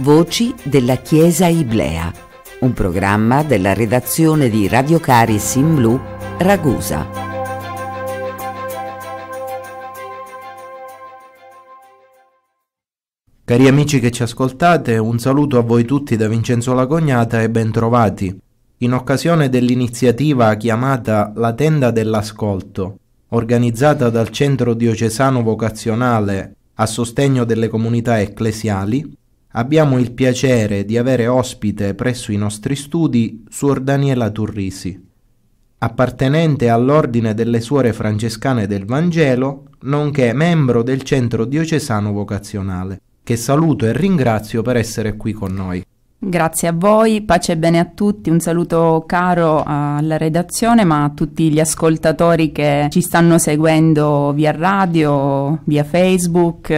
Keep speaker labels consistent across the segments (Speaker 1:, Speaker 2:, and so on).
Speaker 1: Voci della Chiesa Iblea, un programma della redazione di Radio Caris in Blu, Ragusa.
Speaker 2: Cari amici che ci ascoltate, un saluto a voi tutti da Vincenzo Lagognata e bentrovati. In occasione dell'iniziativa chiamata La tenda dell'ascolto, organizzata dal Centro Diocesano Vocazionale a sostegno delle comunità ecclesiali, abbiamo il piacere di avere ospite presso i nostri studi Suor Daniela Turrisi. Appartenente all'Ordine delle Suore Francescane del Vangelo, nonché membro del Centro Diocesano Vocazionale, che saluto e ringrazio per essere qui con noi.
Speaker 3: Grazie a voi, pace e bene a tutti, un saluto caro alla redazione ma a tutti gli ascoltatori che ci stanno seguendo via radio, via Facebook,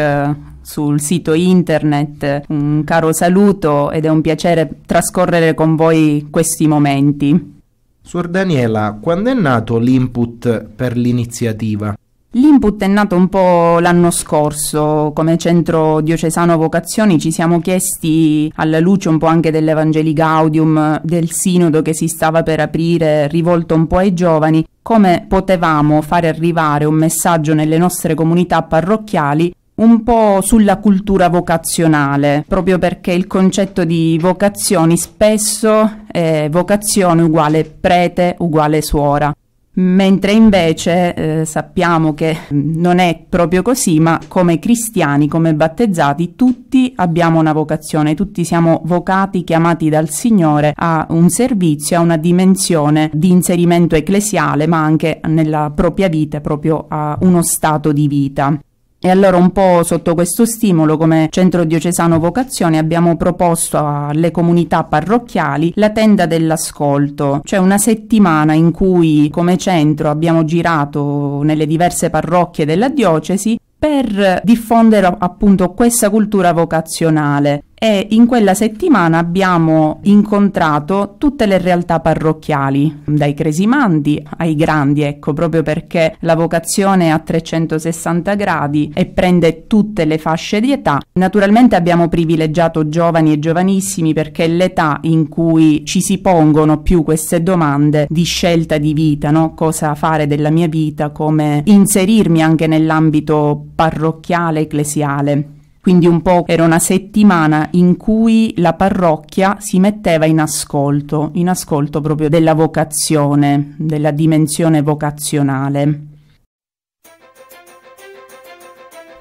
Speaker 3: sul sito internet. Un caro saluto ed è un piacere trascorrere
Speaker 2: con voi questi momenti. Suor Daniela, quando è nato l'input per l'iniziativa?
Speaker 3: L'input è nato un po' l'anno scorso, come centro diocesano vocazioni ci siamo chiesti alla luce un po' anche dell'Evangeli Gaudium, del sinodo che si stava per aprire rivolto un po' ai giovani, come potevamo fare arrivare un messaggio nelle nostre comunità parrocchiali un po' sulla cultura vocazionale, proprio perché il concetto di vocazioni spesso è vocazione uguale prete uguale suora mentre invece eh, sappiamo che non è proprio così, ma come cristiani, come battezzati, tutti abbiamo una vocazione, tutti siamo vocati, chiamati dal Signore a un servizio, a una dimensione di inserimento ecclesiale, ma anche nella propria vita, proprio a uno stato di vita. E allora un po' sotto questo stimolo come centro diocesano vocazione abbiamo proposto alle comunità parrocchiali la tenda dell'ascolto, cioè una settimana in cui come centro abbiamo girato nelle diverse parrocchie della diocesi per diffondere appunto questa cultura vocazionale e in quella settimana abbiamo incontrato tutte le realtà parrocchiali, dai cresimandi ai grandi, ecco, proprio perché la vocazione è a 360 gradi e prende tutte le fasce di età. Naturalmente abbiamo privilegiato giovani e giovanissimi perché è l'età in cui ci si pongono più queste domande di scelta di vita, no? cosa fare della mia vita, come inserirmi anche nell'ambito parrocchiale, ecclesiale quindi un po' era una settimana in cui la parrocchia si metteva in ascolto, in ascolto proprio della vocazione, della dimensione
Speaker 1: vocazionale.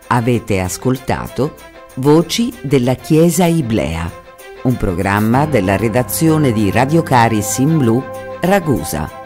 Speaker 1: Avete ascoltato Voci della Chiesa Iblea, un programma della redazione di Radio Caris in Blu, Ragusa.